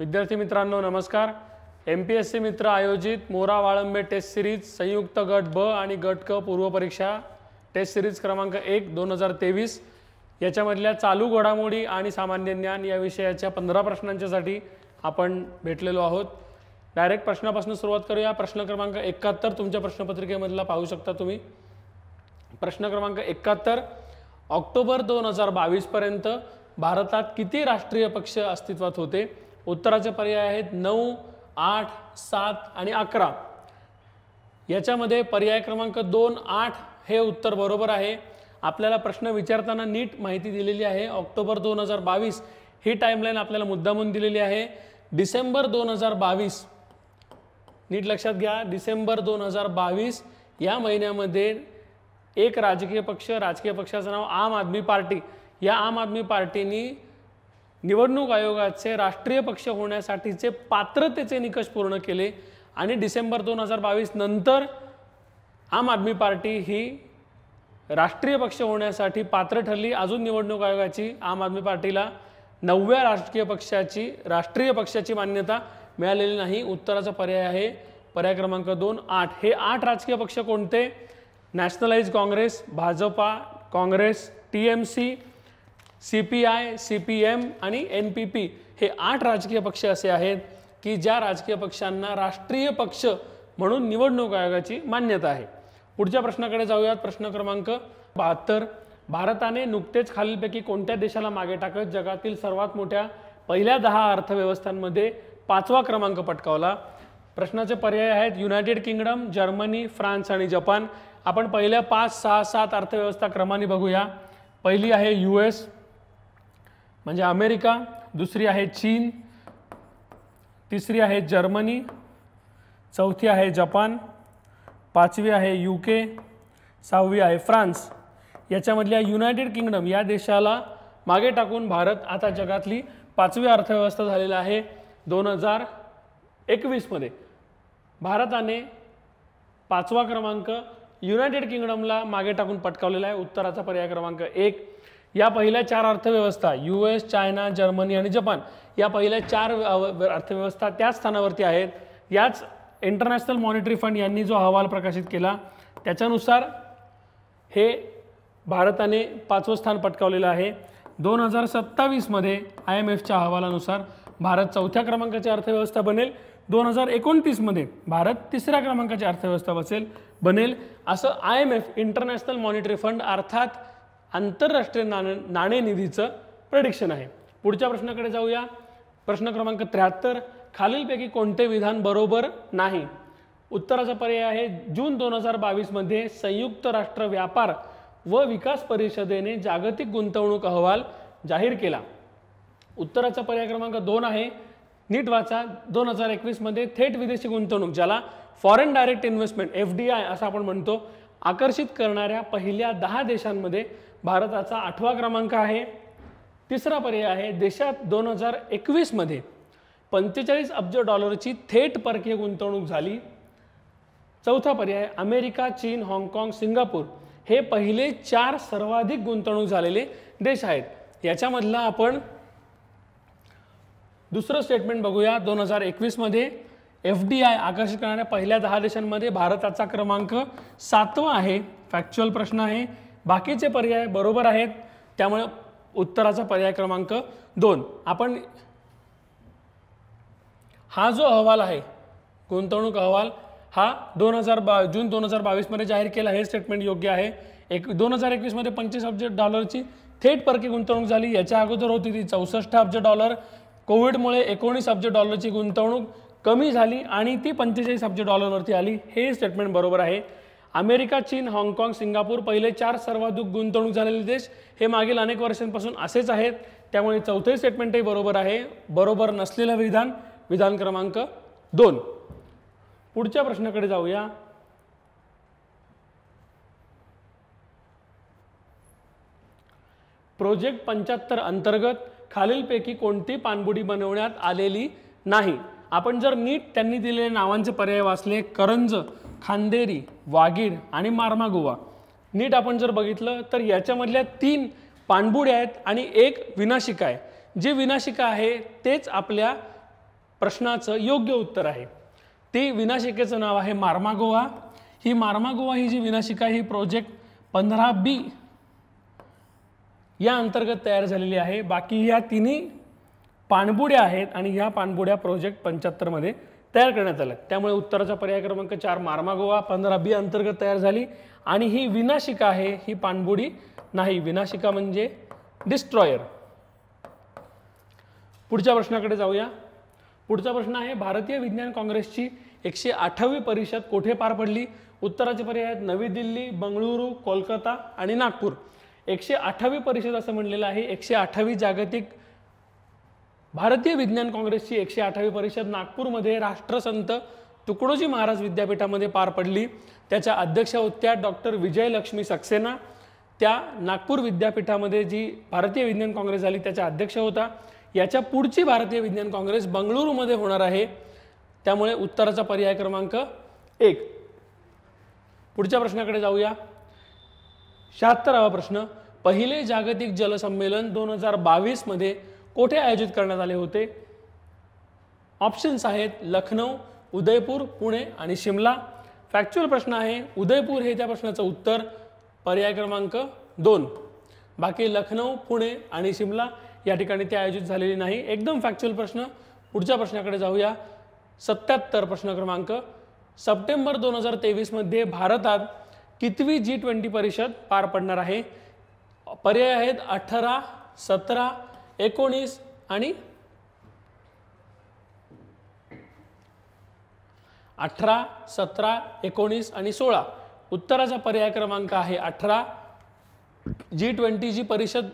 विद्यार्थी मित्रांनो नमस्कार एम पी एस सी मित्र आयोजित मोरा वाळंबे टेस्ट सिरीज संयुक्त गट ब आणि गट क पूर्वपरीक्षा टेस्ट सिरीज क्रमांक एक दोन हजार तेवीस याच्यामधल्या चालू घडामोडी आणि सामान्य ज्ञान या विषयाच्या पंधरा प्रश्नांच्यासाठी आपण भेटलेलो आहोत डायरेक्ट प्रश्नापासून सुरुवात करूया प्रश्न क्रमांक एकाहत्तर तुमच्या प्रश्नपत्रिकेमधला पाहू शकता तुम्ही प्रश्न क्रमांक एकाहत्तर ऑक्टोबर दोन हजार बावीसपर्यंत भारतात किती राष्ट्रीय पक्ष अस्तित्वात होते उत्तराचे पर्याय आहेत नऊ आठ सात आणि अकरा याच्यामध्ये पर्याय क्रमांक दोन आठ हे उत्तर बरोबर आहे आपल्याला प्रश्न विचारताना नीट माहिती दिलेली आहे ऑक्टोबर दोन हजार बावीस ही टाईमलाईन आपल्याला म्हणून दिलेली आहे डिसेंबर दोन हजार बावीस नीट लक्षात घ्या डिसेंबर दोन हजार बावीस या महिन्यामध्ये एक राजकीय पक्ष राजकीय पक्षाचं नाव आम आदमी पार्टी या आम आदमी पार्टीनी निवडणूक आयोगाचे राष्ट्रीय पक्ष होण्यासाठीचे पात्रतेचे निकष पूर्ण केले आणि डिसेंबर दोन हजार बावीस नंतर आम आदमी पार्टी ही राष्ट्रीय पक्ष होण्यासाठी पात्र ठरली अजून निवडणूक आयोगाची आम आदमी पार्टीला नवव्या राजकीय पक्षाची राष्ट्रीय पक्षाची मान्यता मिळालेली नाही उत्तराचा पर्याय आहे पर्याय क्रमांक दोन आठ हे आठ राजकीय पक्ष कोणते nationalise Congress Bhajapa Congress T M C C P I C P M आणि एन पी पी हे आठ राजकीय पक्ष असे आहेत की ज्या राजकीय पक्षांना राष्ट्रीय पक्ष म्हणून निवडणूक आयोगाची मान्यता आहे पुढच्या प्रश्नाकडे जाऊयात प्रश्न क्रमांक बहात्तर भारताने नुकतेच खालीलपैकी कोणत्या देशाला मागे टाकत जगातील सर्वात मोठ्या पहिल्या दहा अर्थव्यवस्थांमध्ये पाचवा क्रमांक पटकावला प्रश्नाचे पर्याय आहेत युनायटेड किंगडम जर्मनी फ्रान्स आणि जपान आपण पहिल्या पाच सहा सात अर्थव्यवस्था क्रमाने बघूया पहिली आहे यू एस म्हणजे अमेरिका दुसरी आहे चीन तिसरी आहे जर्मनी चौथी आहे जपान पाचवी आहे यू के सहावी आहे फ्रान्स याच्यामधल्या युनायटेड किंगडम या देशाला मागे टाकून भारत आता जगातली पाचवी अर्थव्यवस्था झालेला आहे दोन हजार एकवीसमध्ये भारताने पाचवा क्रमांक युनायटेड किंगडमला मागे टाकून पटकावलेला आहे उत्तराचा पर्याय क्रमांक एक या पहिल्या चार अर्थव्यवस्था यू एस चायना जर्मनी आणि जपान या पहिल्या चार अर्थव्यवस्था त्याच स्थानावरती आहेत याच इंटरनॅशनल मॉनिटरी फंड यांनी जो अहवाल प्रकाशित केला त्याच्यानुसार हे भारताने पाचवं स्थान पटकावलेलं आहे दोन हजार सत्तावीसमध्ये आय एम एफच्या अहवालानुसार भारत चौथ्या क्रमांकाची अर्थव्यवस्था बनेल दोन हजार एकोणतीसमध्ये भारत तिसऱ्या क्रमांकाची अर्थव्यवस्था बसेल बनेल असं I M F International Monetary Fund अर्थात आंतरराष्ट्रीय नाणे नाणेनिधीचं प्रडिक्शन आहे पुढच्या प्रश्नाकडे जाऊया प्रश्न क्रमांक त्र्याहत्तर खालीलपैकी कोणते विधान बरोबर नाही उत्तराचा पर्याय आहे जून दोन हजार बावीसमध्ये संयुक्त राष्ट्र व्यापार व विकास परिषदेने जागतिक गुंतवणूक अहवाल जाहीर केला उत्तराचा पर्याय क्रमांक दोन आहे नीट वाचा दोन हजार एकवीसमध्ये थेट विदेशी गुंतवणूक ज्याला foreign direct investment F D I असं आपण म्हणतो आकर्षित करणाऱ्या पहिल्या दहा देशांमध्ये भारताचा आठवा क्रमांक आहे तिसरा पर्याय आहे देशात दोन हजार एकवीसमध्ये पंचेचाळीस अब्ज डॉलरची थेट परकीय गुंतवणूक झाली चौथा पर्याय अमेरिका चीन हाँगकाँग सिंगापूर हे पहिले चार सर्वाधिक गुंतवणूक झालेले देश आहेत याच्यामधला आपण दुसरं स्टेटमेंट बघूया दोन हजार एकवीसमध्ये एफ डी आय आकर्षित करणाऱ्या पहिल्या दहा देशांमध्ये भारताचा क्रमांक सातवा आहे फॅक्च्युअल प्रश्न आहे बाकीचे पर्याय बरोबर आहेत त्यामुळे उत्तराचा पर्याय क्रमांक दोन आपण हा जो अहवाल आहे गुंतवणूक अहवाल हा दोन हजार बा जून दोन हजार बावीसमध्ये जाहीर केला हे स्टेटमेंट योग्य आहे एक दोन हजार एकवीसमध्ये पंचवीस अब्ज डॉलरची थेट परकी गुंतवणूक झाली याच्या अगोदर होती ती चौसष्ट अब्ज डॉलर कोविडमुळे एकोणीस अब्ज डॉलरची गुंतवणूक कमी झाली आणि ती पंचेचाळीस अब्ज डॉलरवरती आली हे स्टेटमेंट बरोबर आहे अमेरिका चीन हाँगकाँग सिंगापूर पहिले चार सर्वाधिक गुंतवणूक झालेले देश हे मागील अनेक वर्षांपासून असेच आहेत त्यामुळे चौथे स्टेटमेंटही बरोबर आहे बरोबर नसलेलं विधान विधान क्रमांक दोन पुढच्या प्रश्नाकडे जाऊया प्रोजेक्ट पंच्याहत्तर अंतर्गत खालीलपैकी कोणती पाणबुडी बनवण्यात आलेली नाही आपण जर नीट त्यांनी दिलेल्या नावांचे पर्याय वाचले करंज खांदेरी वागीर आणि मार्मागोवा नीट आपण जर बघितलं तर याच्यामधल्या तीन पाणबुड्या आहेत आणि एक विनाशिका आहे जी विनाशिका आहे तेच आपल्या प्रश्नाचं योग्य उत्तर आहे ते विनाशिकेचं नाव आहे मार्मागोवा ही मार्मागोवा ही जी विनाशिका ही प्रोजेक्ट पंधरा बी या अंतर्गत तयार झालेली आहे बाकी ह्या तिन्ही पाणबुड्या आहेत आणि ह्या पाणबुड्या प्रोजेक्ट पंच्याहत्तरमध्ये तयार करण्यात आलं त्यामुळे उत्तराचा पर्याय क्रमांक चार मार्मागोवा पंधरा बी अंतर्गत तयार झाली आणि ही विनाशिका आहे ही पाणबुडी नाही विनाशिका म्हणजे डिस्ट्रॉयर पुढच्या प्रश्नाकडे जाऊया पुढचा प्रश्न आहे भारतीय विज्ञान काँग्रेसची एकशे अठ्ठावी परिषद कोठे पार पडली उत्तराचे पर्याय आहेत नवी दिल्ली बंगळुरू कोलकाता आणि नागपूर एकशे अठ्ठावी परिषद असं म्हणलेलं आहे एकशे अठ्ठावी जागतिक भारतीय विज्ञान काँग्रेसची एकशे आठवी परिषद नागपूरमध्ये राष्ट्रसंत तुकडोजी महाराज विद्यापीठामध्ये पार पडली त्याच्या अध्यक्षा होत्या डॉक्टर विजयलक्ष्मी सक्सेना त्या नागपूर विद्यापीठामध्ये जी भारतीय विज्ञान काँग्रेस झाली त्याच्या अध्यक्ष होता याच्या पुढची भारतीय विज्ञान काँग्रेस बंगळुरूमध्ये होणार आहे त्यामुळे उत्तराचा पर्याय क्रमांक एक पुढच्या प्रश्नाकडे जाऊया शहात्तरावा प्रश्न पहिले जागतिक जलसंमेलन दोन हजार बावीसमध्ये कोठे आयोजित करण्यात आले होते ऑप्शन्स आहेत लखनौ उदयपूर पुणे आणि शिमला फॅक्च्युअल प्रश्न आहे उदयपूर हे त्या प्रश्नाचं उत्तर पर्याय क्रमांक दोन बाकी लखनौ पुणे आणि शिमला या ठिकाणी ते आयोजित झालेली नाही एकदम फॅक्च्युअल प्रश्न पुढच्या प्रश्नाकडे जाऊया सत्याहत्तर प्रश्न क्रमांक सप्टेंबर दोन हजार तेवीसमध्ये भारतात कितवी जी ट्वेंटी परिषद पार पडणार आहे पर्याय आहेत अठरा सतरा एकोणीस आणि अठरा सतरा एकोणीस आणि सोळा उत्तराचा पर्याय क्रमांक आहे अठरा जी ट्वेंटी जी परिषद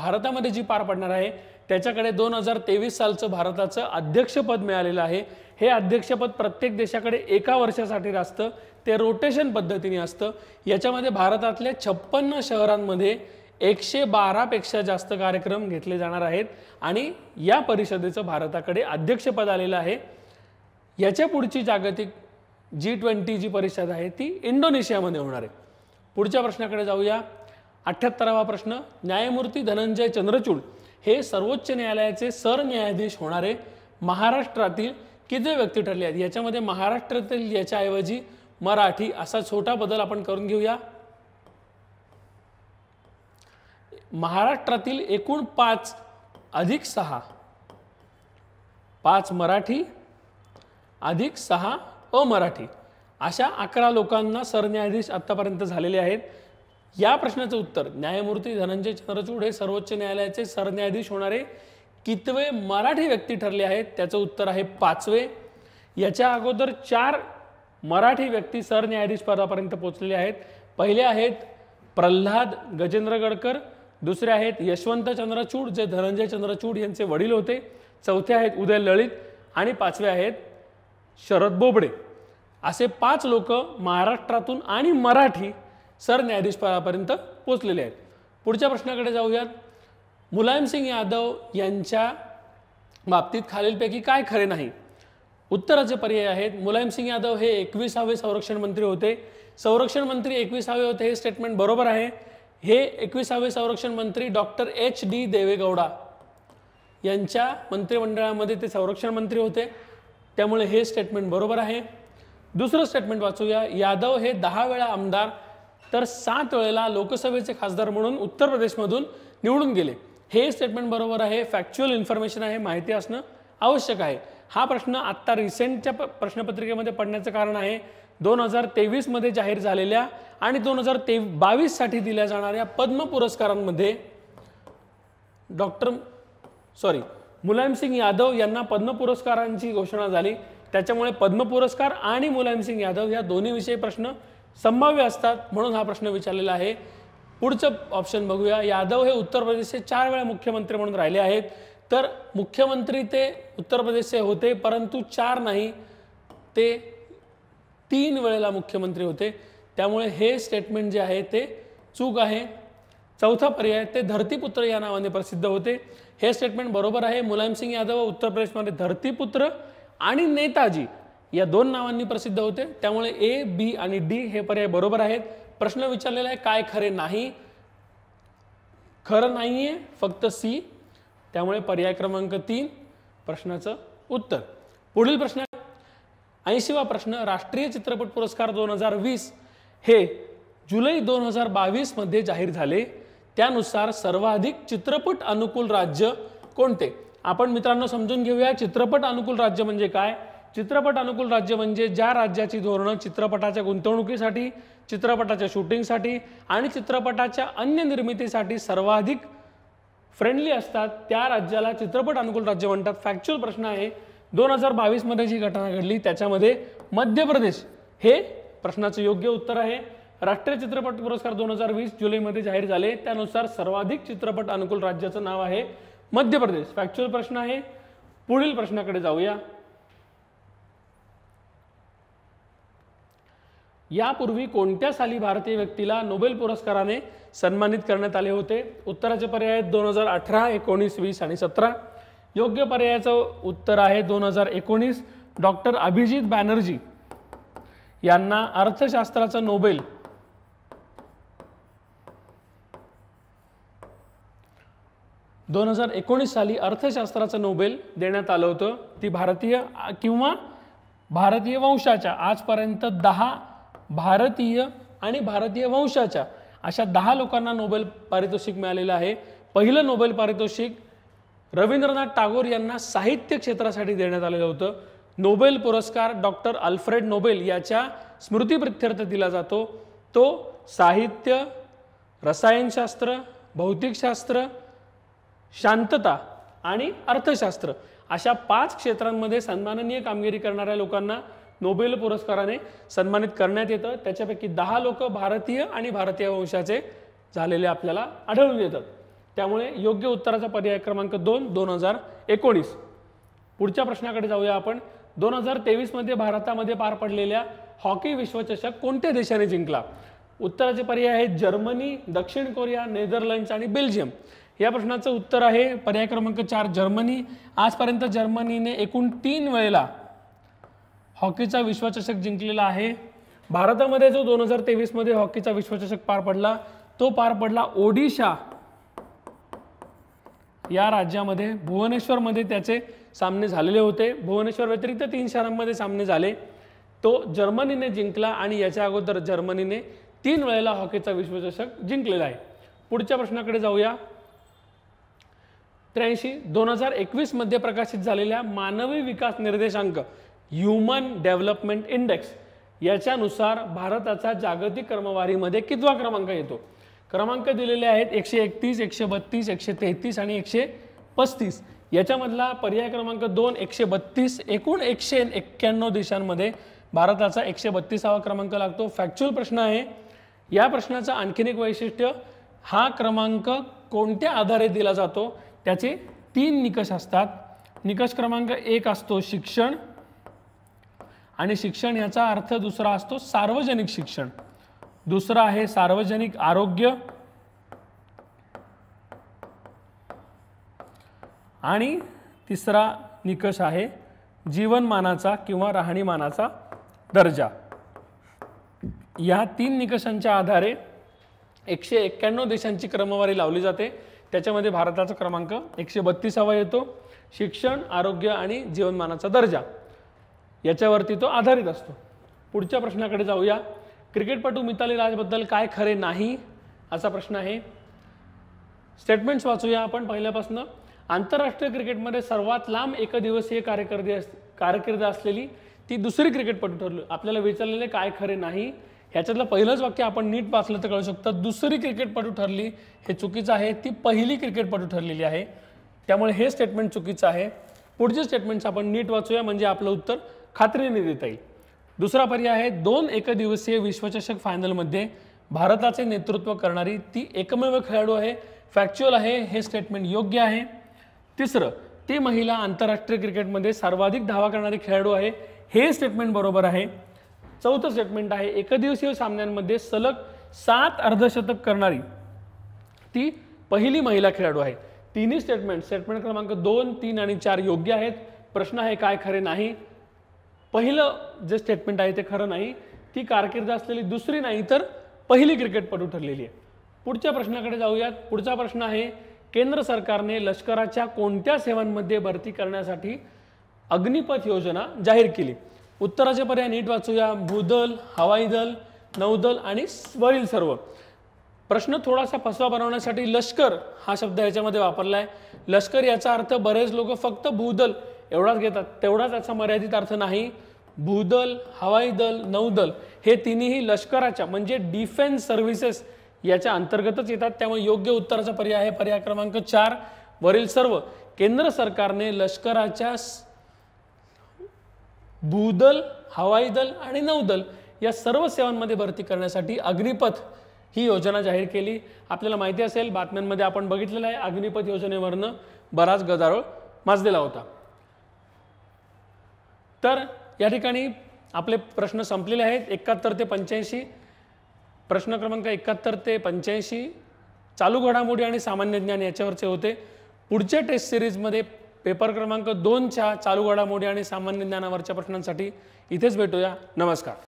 भारतामध्ये जी पार पडणार आहे त्याच्याकडे दोन हजार तेवीस सालचं भारताचं अध्यक्षपद मिळालेलं आहे हे अध्यक्षपद प्रत्येक देशाकडे एका वर्षासाठी असतं ते रोटेशन पद्धतीने असतं याच्यामध्ये भारतातल्या छप्पन्न शहरांमध्ये एकशे बारापेक्षा जास्त कार्यक्रम घेतले जाणार आहेत आणि या परिषदेचं भारताकडे अध्यक्षपद आलेलं आहे याच्या पुढची जागतिक जी ट्वेंटी जी परिषद आहे ती इंडोनेशियामध्ये होणार आहे पुढच्या प्रश्नाकडे जाऊया अठ्ठ्याहत्तरावा प्रश्न न्यायमूर्ती धनंजय चंद्रचूड हे सर्वोच्च न्यायालयाचे सरन्यायाधीश होणारे महाराष्ट्रातील किती व्यक्ती ठरले आहेत याच्यामध्ये महाराष्ट्रातील याच्याऐवजी मराठी असा छोटा बदल आपण करून घेऊया महाराष्ट्रातील एकूण पाच अधिक सहा पाच मराठी अधिक सहा अमराठी अशा अकरा लोकांना सरन्यायाधीश आत्तापर्यंत झालेले आहेत या प्रश्नाचं उत्तर न्यायमूर्ती धनंजय चंद्रचूड हे सर्वोच्च न्यायालयाचे सरन्यायाधीश होणारे कितवे मराठी व्यक्ती ठरले आहेत त्याचं उत्तर आहे पाचवे याच्या अगोदर चार मराठी व्यक्ती सरन्यायाधीश पदापर्यंत पोचलेले आहेत पहिले आहेत प्रल्हाद गजेंद्रगडकर गडकर दुसरे आहेत यशवंत चंद्रचूड जे धनंजय चंद्रचूड यांचे वडील होते चौथे आहेत उदय लळित आणि पाचवे आहेत शरद बोबडे असे पाच लोक महाराष्ट्रातून आणि मराठी सरन्यायाधीशपदापर्यंत पोचलेले आहेत पुढच्या प्रश्नाकडे जाऊयात मुलायमसिंग यादव यांच्या बाबतीत खालीलपैकी काय खरे नाही उत्तराचे पर्याय आहेत मुलायमसिंग यादव हे एकविसावे संरक्षण मंत्री होते संरक्षण मंत्री एकविसावे होते हे स्टेटमेंट बरोबर आहे हे एकविसावे संरक्षण मंत्री डॉक्टर एच डी देवेगौडा यांच्या मंत्रिमंडळामध्ये ते संरक्षण मंत्री होते त्यामुळे हे स्टेटमेंट बरोबर आहे दुसरं स्टेटमेंट वाचूया यादव हे दहा वेळा आमदार तर सात वेळेला लोकसभेचे खासदार म्हणून उत्तर प्रदेशमधून निवडून गेले हे स्टेटमेंट बरोबर आहे फॅक्च्युअल इन्फॉर्मेशन आहे माहिती असणं आवश्यक आहे हा प्रश्न आत्ता रिसेंटच्या प्रश्नपत्रिकेमध्ये पडण्याचं कारण आहे दोन हजार तेवीसमध्ये जाहीर झालेल्या आणि दोन हजार ते बावीससाठी दिल्या जाणाऱ्या पद्म पुरस्कारांमध्ये डॉक्टर सॉरी मुलायमसिंग यादव यांना पद्म पुरस्कारांची घोषणा झाली त्याच्यामुळे पद्म पुरस्कार आणि मुलायमसिंग यादव या दोन्हीविषयी प्रश्न संभाव्य असतात म्हणून हा प्रश्न विचारलेला आहे पुढचं ऑप्शन बघूया यादव हे उत्तर प्रदेशचे चार वेळा मुख्यमंत्री म्हणून राहिले आहेत तर मुख्यमंत्री ते उत्तर प्रदेशचे होते परंतु चार नाही ते तीन वेळेला मुख्यमंत्री होते त्यामुळे हे स्टेटमेंट जे आहे ते चूक आहे चौथा पर्याय ते धरतीपुत्र या नावाने प्रसिद्ध होते हे स्टेटमेंट बरोबर आहे मुलायमसिंग यादव उत्तर प्रदेशमध्ये धरतीपुत्र आणि नेताजी या दोन नावांनी प्रसिद्ध होते त्यामुळे ए बी आणि डी हे पर्याय बरोबर आहेत प्रश्न विचारलेला आहे काय खरे नाही खरं नाही आहे फक्त सी त्यामुळे पर्याय क्रमांक तीन प्रश्नाचं उत्तर पुढील प्रश्न ऐंशीवा प्रश्न राष्ट्रीय चित्रपट पुरस्कार दोन हजार वीस हे जुलै दोन हजार बावीसमध्ये जाहीर झाले त्यानुसार सर्वाधिक चित्रपट अनुकूल राज्य कोणते आपण मित्रांनो समजून घेऊया चित्रपट अनुकूल राज्य म्हणजे काय चित्रपट अनुकूल राज्य म्हणजे ज्या राज्याची धोरणं चित्रपटाच्या गुंतवणुकीसाठी चित्रपटाच्या शूटिंगसाठी आणि चित्रपटाच्या अन्य निर्मितीसाठी सर्वाधिक फ्रेंडली असतात त्या राज्याला चित्रपट अनुकूल राज्य म्हणतात फॅक्च्युअल प्रश्न आहे दोन हजार बावीसमध्ये जी घटना घडली त्याच्यामध्ये मध्य प्रदेश हे प्रश्नाचं योग्य उत्तर आहे राष्ट्रीय चित्रपट पुरस्कार दोन हजार वीस जुलैमध्ये जाहीर झाले त्यानुसार सर्वाधिक चित्रपट अनुकूल राज्याचं नाव आहे मध्य प्रदेश फॅक्च्युअल प्रश्न आहे पुढील प्रश्नाकडे जाऊया यापूर्वी कोणत्या साली भारतीय व्यक्तीला नोबेल पुरस्काराने सन्मानित करण्यात आले होते उत्तराचे पर्याय दोन हजार अठरा एकोणीस वीस आणि सतरा योग्य पर्यायाचं उत्तर आहे दोन हजार एकोणीस डॉक्टर अभिजित बॅनर्जी यांना अर्थशास्त्राचं नोबेल दोन हजार एकोणीस साली अर्थशास्त्राचं नोबेल देण्यात आलं होतं ती भारतीय किंवा भारतीय वंशाच्या आजपर्यंत दहा भारतीय आणि भारतीय वंशाच्या अशा दहा लोकांना नोबेल पारितोषिक मिळालेलं आहे पहिलं नोबेल पारितोषिक रवींद्रनाथ टागोर यांना साहित्य क्षेत्रासाठी देण्यात आलेलं होतं नोबेल पुरस्कार डॉक्टर अल्फ्रेड नोबेल याच्या स्मृतीप्रित्यर्थ दिला जातो तो साहित्य रसायनशास्त्र भौतिकशास्त्र शांतता आणि अर्थशास्त्र अशा पाच क्षेत्रांमध्ये सन्माननीय कामगिरी करणाऱ्या लोकांना नोबेल पुरस्काराने सन्मानित करण्यात येतं त्याच्यापैकी दहा लोक भारतीय आणि भारतीय वंशाचे झालेले आपल्याला आढळून येतात त्यामुळे योग्य उत्तराचा पर्याय क्रमांक दोन दोन हजार एकोणीस पुढच्या प्रश्नाकडे जाऊया आपण दोन हजार तेवीसमध्ये भारतामध्ये पार पडलेल्या हॉकी विश्वचषक कोणत्या देशाने जिंकला उत्तराचे पर्याय आहेत जर्मनी दक्षिण कोरिया नेदरलँड्स आणि बेल्जियम या प्रश्नाचं उत्तर आहे पर्याय क्रमांक चार जर्मनी आजपर्यंत जर्मनीने एकूण तीन वेळेला हॉकीचा विश्वचषक जिंकलेला आहे भारतामध्ये जो दोन हजार तेवीसमध्ये हॉकीचा विश्वचषक पार पडला तो पार पडला ओडिशा या राज्यामध्ये भुवनेश्वरमध्ये त्याचे सामने झालेले होते भुवनेश्वर व्यतिरिक्त तीन शहरांमध्ये सामने झाले तो जर्मनीने जिंकला आणि याच्या अगोदर जर्मनीने तीन वेळेला हॉकीचा विश्वचषक जिंकलेला आहे पुढच्या प्रश्नाकडे जाऊया त्र्याऐंशी दोन हजार एकवीसमध्ये प्रकाशित झालेल्या मानवी विकास निर्देशांक ह्युमन डेव्हलपमेंट इंडेक्स याच्यानुसार भारताचा जागतिक क्रमवारीमध्ये कितवा क्रमांक येतो क्रमांक दिलेले आहेत एकशे एकतीस एकशे बत्तीस एकशे तेहतीस आणि एकशे पस्तीस याच्यामधला पर्याय क्रमांक दोन एकशे बत्तीस एकूण एकशे एक्क्याण्णव देशांमध्ये भारताचा एकशे बत्तीसावा क्रमांक लागतो फॅक्च्युअल प्रश्न आहे या प्रश्नाचं आणखीन एक वैशिष्ट्य हा क्रमांक कोणत्या आधारे दिला जातो त्याचे तीन निकष असतात निकष क्रमांक एक असतो शिक्षण आणि शिक्षण याचा अर्थ दुसरा असतो सार्वजनिक शिक्षण दुसरं आहे सार्वजनिक आरोग्य आणि तिसरा निकष आहे जीवनमानाचा किंवा राहणीमानाचा दर्जा या तीन निकषांच्या आधारे एकशे एक्क्याण्णव देशांची क्रमवारी लावली जाते त्याच्यामध्ये भारताचा क्रमांक एकशे बत्तीसावा येतो शिक्षण आरोग्य आणि जीवनमानाचा दर्जा याच्यावरती तो आधारित असतो पुढच्या प्रश्नाकडे जाऊया क्रिकेटपटू मिताली राजबद्दल काय खरे नाही असा प्रश्न आहे स्टेटमेंट्स वाचूया आपण पहिल्यापासून आंतरराष्ट्रीय क्रिकेटमध्ये सर्वात लांब एकदिवसीय कार्यकर्दी अस कारकीर्द असलेली ती दुसरी क्रिकेटपटू ठरली आपल्याला विचारलेले काय खरे नाही ह्याच्यातलं पहिलंच वाक्य आपण नीट वाचलं तर कळू शकतं दुसरी क्रिकेटपटू ठरली हे चुकीचं आहे ती पहिली क्रिकेटपटू ठरलेली आहे त्यामुळे हे स्टेटमेंट चुकीचं आहे पुढचे स्टेटमेंट्स आपण नीट वाचूया म्हणजे आपलं उत्तर खात्रीने देता येईल दुसरा पर्याय आहे दोन एकदिवसीय विश्वचषक फायनलमध्ये भारताचे नेतृत्व करणारी ती एकमेव खेळाडू आहे फॅक्च्युअल आहे हे स्टेटमेंट योग्य आहे तिसरं ती महिला आंतरराष्ट्रीय क्रिकेटमध्ये सर्वाधिक धावा करणारी खेळाडू आहे हे स्टेटमेंट बरोबर आहे चौथं स्टेटमेंट आहे एकदिवसीय सामन्यांमध्ये सलग सात अर्धशतक करणारी ती पहिली महिला खेळाडू आहे तिन्ही स्टेटमेंट स्टेटमेंट क्रमांक दोन तीन आणि चार योग्य आहेत प्रश्न आहे काय खरे नाही पहिलं जे स्टेटमेंट आहे ते खरं नाही ती कारकीर्द असलेली दुसरी नाही तर पहिली क्रिकेटपटू ठरलेली आहे पुढच्या प्रश्नाकडे जाऊयात पुढचा प्रश्न आहे केंद्र सरकारने लष्कराच्या कोणत्या सेवांमध्ये भरती करण्यासाठी अग्निपथ योजना जाहीर केली उत्तराचे पर्याय नीट वाचूया भूदल हवाई दल नौदल आणि वरील सर्व प्रश्न थोडासा फसवा बनवण्यासाठी लष्कर हा शब्द याच्यामध्ये वापरला आहे लष्कर याचा अर्थ बरेच लोक फक्त भूदल एवढाच घेतात तेवढाच याचा मर्यादित अर्थ नाही भूदल हवाई दल नौदल हे तिन्ही लष्कराच्या म्हणजे डिफेन्स सर्व्हिसेस याच्या अंतर्गतच येतात त्यामुळे योग्य उत्तराचा पर्याय आहे पर्याय क्रमांक चार वरील सर्व केंद्र सरकारने लष्कराच्या भूदल हवाई दल आणि नौदल या सर्व सेवांमध्ये भरती करण्यासाठी अग्निपथ ही योजना जाहीर केली आपल्याला माहिती असेल बातम्यांमध्ये आपण बघितलेलं आहे अग्निपथ योजनेवरनं बराच गदारोळ माजलेला होता तर या ठिकाणी आपले प्रश्न संपलेले आहेत एकाहत्तर ते पंच्याऐंशी प्रश्न क्रमांक एकाहत्तर ते पंच्याऐंशी चालू घडामोडी आणि सामान्य ज्ञान याच्यावरचे होते पुढच्या टेस्ट सिरीजमध्ये पेपर क्रमांक दोनच्या चालू घडामोडी आणि सामान्य ज्ञानावरच्या प्रश्नांसाठी इथेच भेटूया नमस्कार